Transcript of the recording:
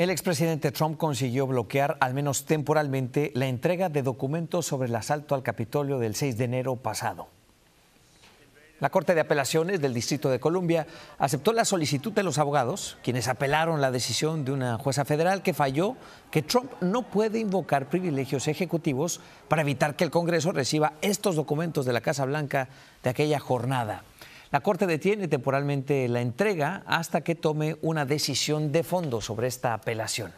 El expresidente Trump consiguió bloquear, al menos temporalmente, la entrega de documentos sobre el asalto al Capitolio del 6 de enero pasado. La Corte de Apelaciones del Distrito de Columbia aceptó la solicitud de los abogados, quienes apelaron la decisión de una jueza federal que falló que Trump no puede invocar privilegios ejecutivos para evitar que el Congreso reciba estos documentos de la Casa Blanca de aquella jornada. La Corte detiene temporalmente la entrega hasta que tome una decisión de fondo sobre esta apelación.